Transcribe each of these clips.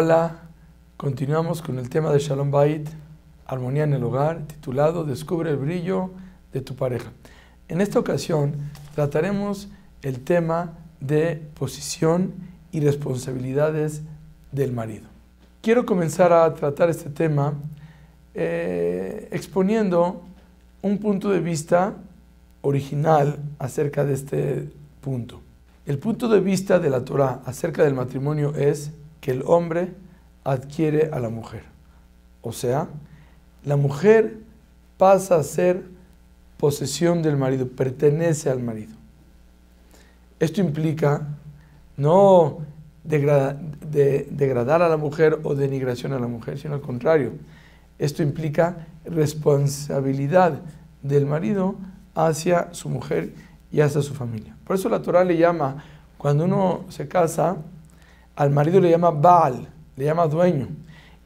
Hola, continuamos con el tema de Shalom Bait, Armonía en el Hogar, titulado Descubre el brillo de tu pareja. En esta ocasión trataremos el tema de posición y responsabilidades del marido. Quiero comenzar a tratar este tema eh, exponiendo un punto de vista original acerca de este punto. El punto de vista de la Torah acerca del matrimonio es que el hombre adquiere a la mujer. O sea, la mujer pasa a ser posesión del marido, pertenece al marido. Esto implica no degradar a la mujer o denigración a la mujer, sino al contrario. Esto implica responsabilidad del marido hacia su mujer y hacia su familia. Por eso la Torah le llama, cuando uno se casa, al marido le llama Baal, le llama dueño.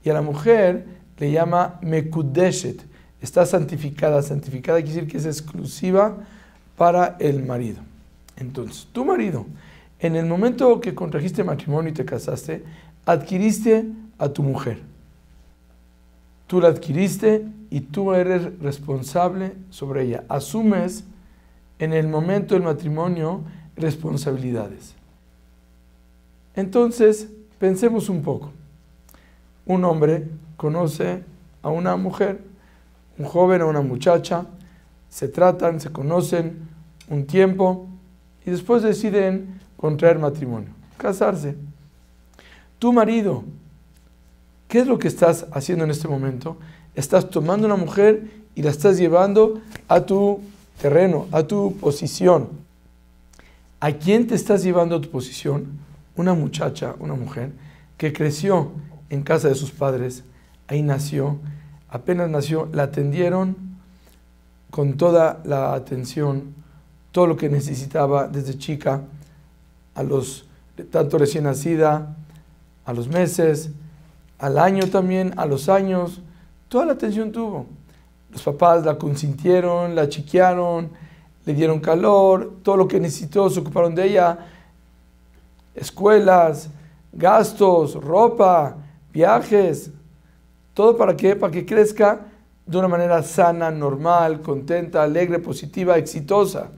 Y a la mujer le llama Mekudeshet, está santificada. Santificada quiere decir que es exclusiva para el marido. Entonces, tu marido, en el momento que contrajiste matrimonio y te casaste, adquiriste a tu mujer. Tú la adquiriste y tú eres responsable sobre ella. Asumes en el momento del matrimonio responsabilidades. Entonces, pensemos un poco. Un hombre conoce a una mujer, un joven a una muchacha, se tratan, se conocen un tiempo y después deciden contraer matrimonio, casarse. Tu marido, ¿qué es lo que estás haciendo en este momento? Estás tomando una mujer y la estás llevando a tu terreno, a tu posición. ¿A quién te estás llevando a tu posición? una muchacha, una mujer, que creció en casa de sus padres, ahí nació, apenas nació, la atendieron con toda la atención, todo lo que necesitaba desde chica, a los tanto recién nacida, a los meses, al año también, a los años, toda la atención tuvo. Los papás la consintieron, la chiquearon, le dieron calor, todo lo que necesitó, se ocuparon de ella, escuelas, gastos, ropa, viajes, todo para Para que crezca de una manera sana, normal, contenta, alegre, positiva, exitosa.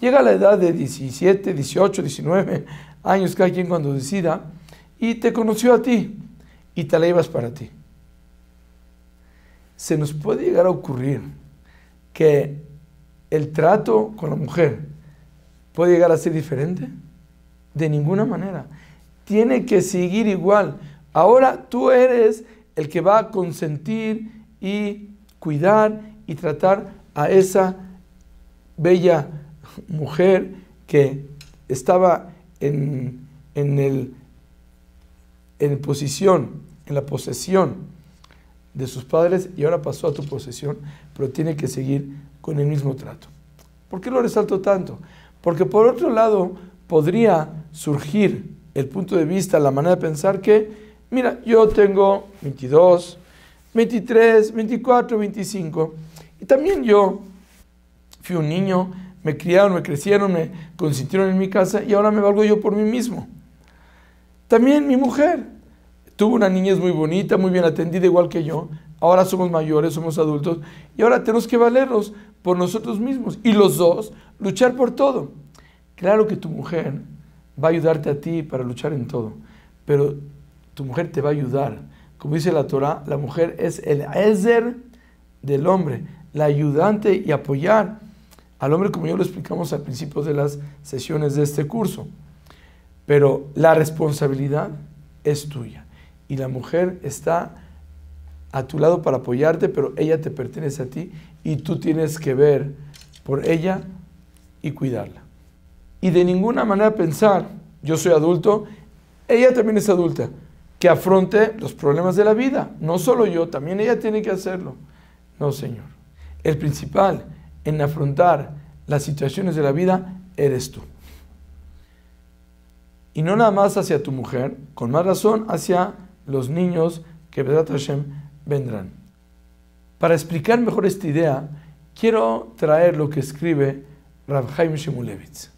Llega a la edad de 17, 18, 19 años, cada quien cuando decida, y te conoció a ti y te la llevas para ti. Se nos puede llegar a ocurrir que el trato con la mujer puede llegar a ser diferente. De ninguna manera. Tiene que seguir igual. Ahora tú eres el que va a consentir y cuidar y tratar a esa bella mujer que estaba en, en posición, en la posesión de sus padres y ahora pasó a tu posesión, pero tiene que seguir con el mismo trato. ¿Por qué lo resalto tanto? Porque por otro lado, podría surgir el punto de vista, la manera de pensar que, mira, yo tengo 22, 23, 24, 25, y también yo fui un niño, me criaron, me crecieron, me consintieron en mi casa y ahora me valgo yo por mí mismo. También mi mujer tuvo una niñez muy bonita, muy bien atendida, igual que yo. Ahora somos mayores, somos adultos y ahora tenemos que valernos por nosotros mismos y los dos luchar por todo. Claro que tu mujer va a ayudarte a ti para luchar en todo, pero tu mujer te va a ayudar. Como dice la Torah, la mujer es el Ezer del hombre, la ayudante y apoyar al hombre como yo lo explicamos al principio de las sesiones de este curso. Pero la responsabilidad es tuya y la mujer está a tu lado para apoyarte, pero ella te pertenece a ti y tú tienes que ver por ella y cuidarla y de ninguna manera pensar, yo soy adulto, ella también es adulta, que afronte los problemas de la vida, no solo yo, también ella tiene que hacerlo. No, Señor. El principal en afrontar las situaciones de la vida eres tú. Y no nada más hacia tu mujer, con más razón hacia los niños que verdad Hashem vendrán. Para explicar mejor esta idea, quiero traer lo que escribe Rav Haim Shemulevitz.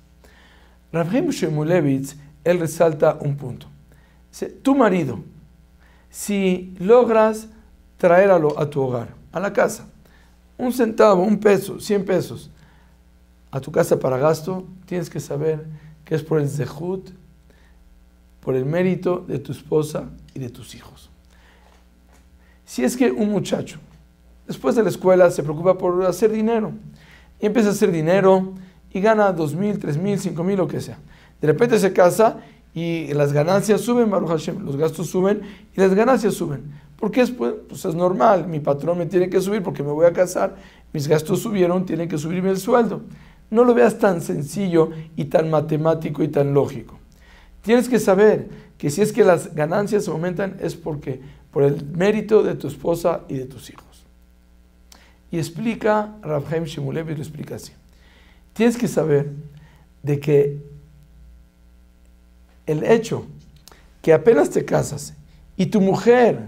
Rabhem Shemulevitz, él resalta un punto. Dice, tu marido, si logras traéralo a tu hogar, a la casa, un centavo, un peso, 100 pesos, a tu casa para gasto, tienes que saber que es por el zehut, por el mérito de tu esposa y de tus hijos. Si es que un muchacho, después de la escuela, se preocupa por hacer dinero, y empieza a hacer dinero, y gana 2.000, 3.000, 5.000, lo que sea. De repente se casa y las ganancias suben, Baruch Hashem, los gastos suben y las ganancias suben. Porque es, pues, pues, es normal, mi patrón me tiene que subir porque me voy a casar, mis gastos subieron, tiene que subirme el sueldo. No lo veas tan sencillo y tan matemático y tan lógico. Tienes que saber que si es que las ganancias aumentan es porque por el mérito de tu esposa y de tus hijos. Y explica Rabhaim y lo explica así tienes que saber de que el hecho que apenas te casas y tu mujer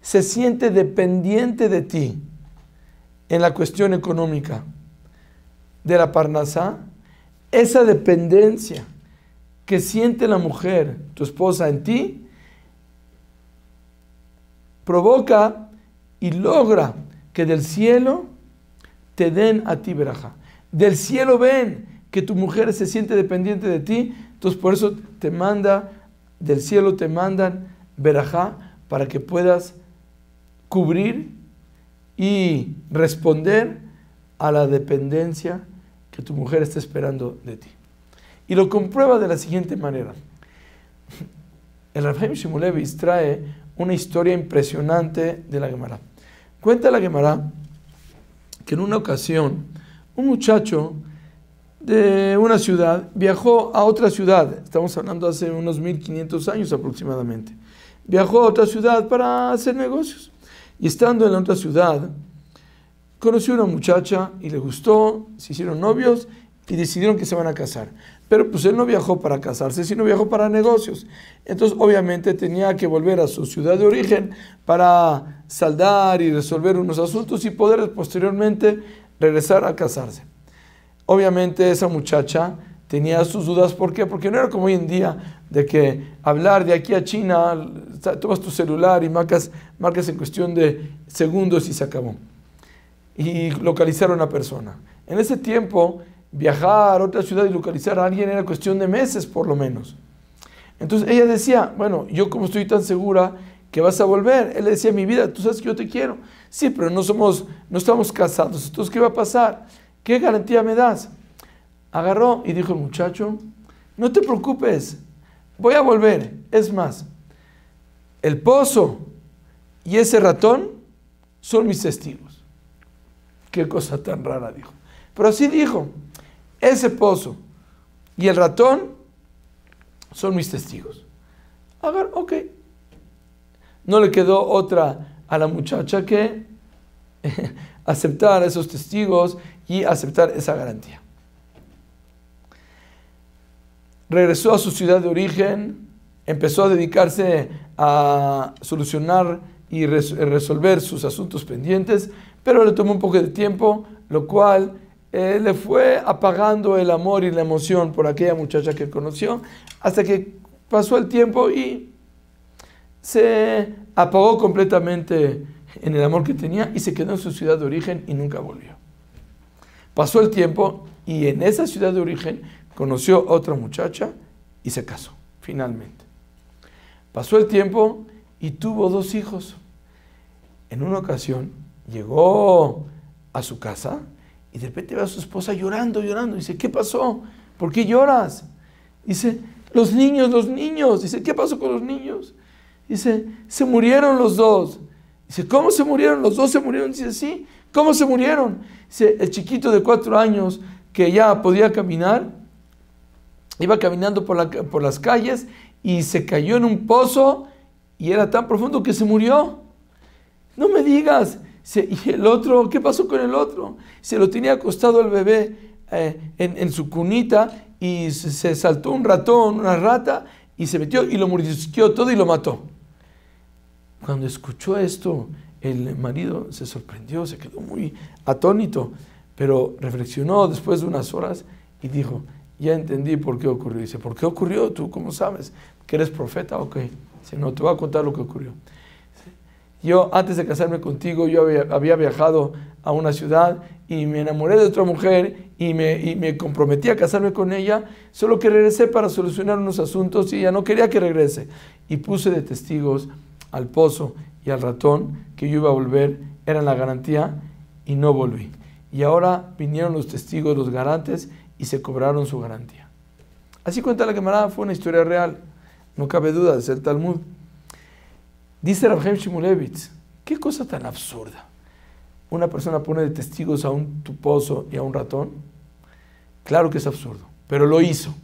se siente dependiente de ti en la cuestión económica de la parnasá, esa dependencia que siente la mujer, tu esposa, en ti, provoca y logra que del cielo te den a ti veraja del cielo ven que tu mujer se siente dependiente de ti, entonces por eso te manda, del cielo te mandan verajá para que puedas cubrir y responder a la dependencia que tu mujer está esperando de ti. Y lo comprueba de la siguiente manera. El Rafaim Shimulevis trae una historia impresionante de la Gemara. Cuenta la Gemara que en una ocasión un muchacho de una ciudad viajó a otra ciudad, estamos hablando hace unos 1500 años aproximadamente, viajó a otra ciudad para hacer negocios. Y estando en la otra ciudad, conoció a una muchacha y le gustó, se hicieron novios y decidieron que se van a casar. Pero pues él no viajó para casarse, sino viajó para negocios. Entonces obviamente tenía que volver a su ciudad de origen para saldar y resolver unos asuntos y poder posteriormente regresar a casarse. Obviamente esa muchacha tenía sus dudas, ¿por qué? Porque no era como hoy en día de que hablar de aquí a China, tomas tu celular y marcas, marcas en cuestión de segundos y se acabó. Y localizar a una persona. En ese tiempo, viajar a otra ciudad y localizar a alguien era cuestión de meses por lo menos. Entonces ella decía, bueno, yo como estoy tan segura que vas a volver. Él le decía, mi vida, tú sabes que yo te quiero. Sí, pero no somos, no estamos casados. Entonces, ¿qué va a pasar? ¿Qué garantía me das? Agarró y dijo el muchacho, no te preocupes, voy a volver. Es más, el pozo y ese ratón son mis testigos. Qué cosa tan rara dijo. Pero así dijo, ese pozo y el ratón son mis testigos. Agarró, ok, no le quedó otra a la muchacha que aceptar esos testigos y aceptar esa garantía. Regresó a su ciudad de origen, empezó a dedicarse a solucionar y resolver sus asuntos pendientes, pero le tomó un poco de tiempo, lo cual eh, le fue apagando el amor y la emoción por aquella muchacha que conoció, hasta que pasó el tiempo y se apagó completamente en el amor que tenía y se quedó en su ciudad de origen y nunca volvió. Pasó el tiempo y en esa ciudad de origen conoció a otra muchacha y se casó, finalmente. Pasó el tiempo y tuvo dos hijos. En una ocasión llegó a su casa y de repente ve a su esposa llorando, llorando. Dice, ¿qué pasó? ¿Por qué lloras? Dice, los niños, los niños. Dice, ¿qué pasó con los niños? Dice, se murieron los dos. Dice, ¿cómo se murieron? Los dos se murieron. Dice, sí, ¿cómo se murieron? Dice, el chiquito de cuatro años que ya podía caminar, iba caminando por, las calles y se cayó en un pozo y era tan profundo que se murió. No me digas. ¿y el otro? ¿Qué pasó con el otro? Se lo tenía acostado el bebé eh, en, su cunita y se, saltó un ratón, una rata y se metió y lo mordisqueó todo y lo mató. Cuando escuchó esto, el marido se sorprendió, se quedó muy atónito, pero reflexionó después de unas horas y dijo, ya entendí por qué ocurrió. Dice, ¿por qué ocurrió? ¿Tú cómo sabes? ¿Que eres profeta? Ok. Dice, no, te voy a contar lo que ocurrió. yo, antes de casarme contigo, yo había, viajado a una ciudad y me enamoré de otra mujer y me, y me comprometí a casarme con ella, solo que regresé para solucionar unos asuntos y ella no quería que regrese. Y puse de testigos al pozo y al ratón que yo iba a volver, eran la garantía y no volví. Y ahora vinieron los testigos, los garantes, y se cobraron su garantía. Así cuenta la Gemara, fue una historia real. No cabe duda, de ser Talmud. Dice Rabjem Shimulevitz, qué cosa tan absurda. Una persona pone de testigos a un pozo y a un ratón. Claro que es absurdo, pero lo hizo.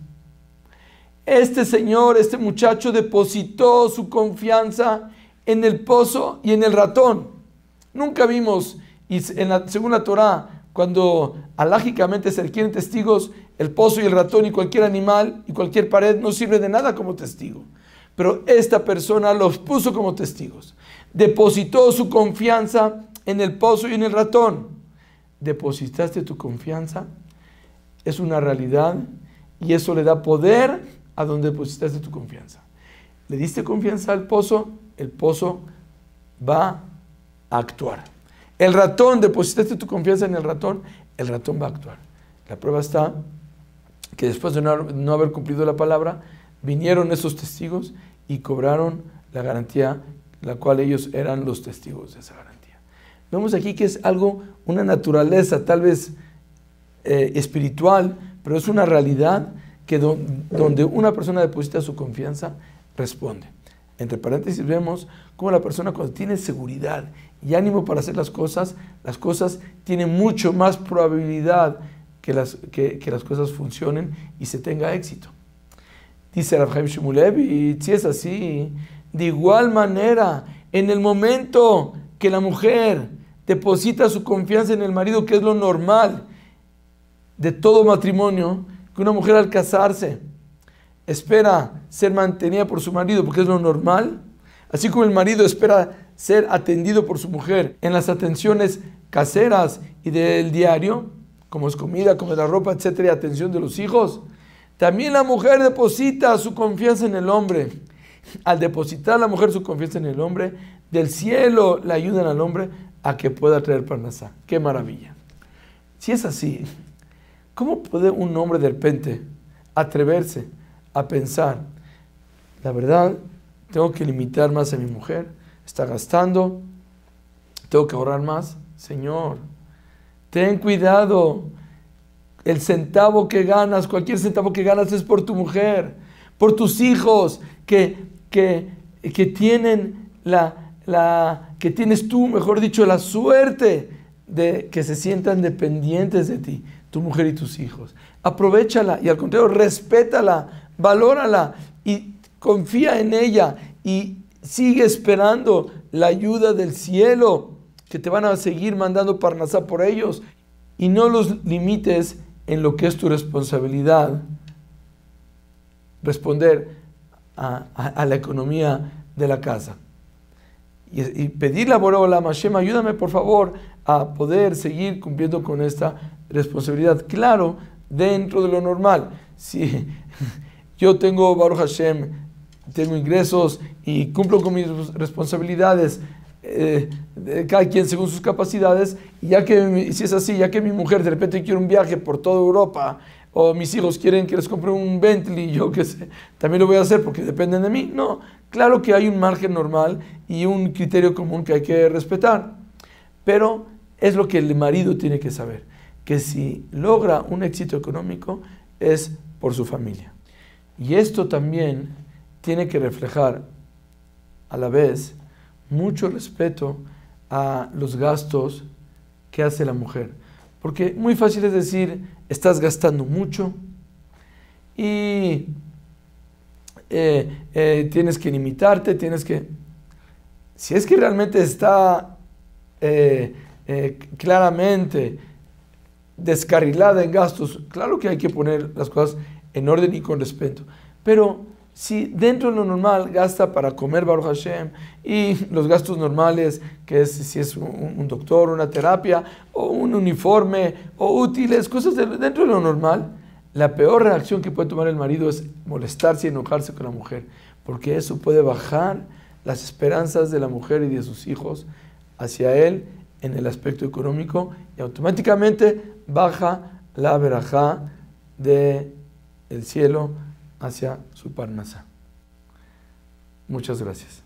Este señor, este muchacho depositó su confianza en el pozo y en el ratón. Nunca vimos, y en la, según la Torá, cuando alágicamente se requieren testigos, el pozo y el ratón y cualquier animal y cualquier pared no sirve de nada como testigo. Pero esta persona los puso como testigos. Depositó su confianza en el pozo y en el ratón. Depositaste tu confianza. Es una realidad y eso le da poder a donde depositaste tu confianza. Le diste confianza al pozo, el pozo va a actuar. El ratón, depositaste tu confianza en el ratón, el ratón va a actuar. La prueba está que después de no haber cumplido la palabra, vinieron esos testigos y cobraron la garantía, la cual ellos eran los testigos de esa garantía. Vemos aquí que es algo, una naturaleza tal vez eh, espiritual, pero es una realidad que donde una persona deposita su confianza, responde. Entre paréntesis vemos cómo la persona cuando tiene seguridad y ánimo para hacer las cosas, las cosas tienen mucho más probabilidad que las, que, las cosas funcionen y se tenga éxito. Dice Rafael y si es así, de igual manera, en el momento que la mujer deposita su confianza en el marido, que es lo normal de todo matrimonio, que una mujer al casarse, espera ser mantenida por su marido porque es lo normal, así como el marido espera ser atendido por su mujer en las atenciones caseras y del diario, como es comida, como es la ropa, etcétera, y atención de los hijos, también la mujer deposita su confianza en el hombre. Al depositar la mujer su confianza en el hombre, del cielo le ayudan al hombre a que pueda traer parnasá. ¡Qué maravilla! Si es así, ¿cómo puede un hombre de repente atreverse a pensar, la verdad, tengo que limitar más a mi mujer, está gastando, tengo que ahorrar más. Señor, ten cuidado, el centavo que ganas, cualquier centavo que ganas es por tu mujer, por tus hijos, que, tienen la, la, que tienes tú, mejor dicho, la suerte de que se sientan dependientes de ti, tu mujer y tus hijos. Aprovechala y al contrario, respétala valórala y confía en ella y sigue esperando la ayuda del cielo, que te van a seguir mandando Parnasá por ellos y no los limites en lo que es tu responsabilidad. Responder a, la economía de la casa. Y, pedirle a Borola, Mashema, ayúdame por favor a poder seguir cumpliendo con esta responsabilidad. Claro, dentro de lo normal. Si yo tengo Baruch Hashem, tengo ingresos y cumplo con mis responsabilidades, eh, de cada quien según sus capacidades, y ya que, si es así, ya que mi mujer de repente quiere un viaje por toda Europa, o mis hijos quieren que les compre un Bentley, yo qué sé, también lo voy a hacer porque dependen de mí. No, claro que hay un margen normal y un criterio común que hay que respetar, pero es lo que el marido tiene que saber, que si logra un éxito económico es por su familia. Y esto también tiene que reflejar a la vez mucho respeto a los gastos que hace la mujer. Porque muy fácil es decir, estás gastando mucho y eh, eh, tienes que limitarte, tienes que... Si es que realmente está eh, claramente descarrilada en gastos, claro que hay que poner las cosas en orden y con respeto. Pero si dentro de lo normal gasta para comer Baruch Hashem y los gastos normales, que es si es un, doctor, una terapia, o un uniforme, o útiles, cosas dentro de lo normal, la peor reacción que puede tomar el marido es molestarse y enojarse con la mujer, porque eso puede bajar las esperanzas de la mujer y de sus hijos hacia él en el aspecto económico y automáticamente baja la verajá de el cielo hacia su parnasa. Muchas gracias.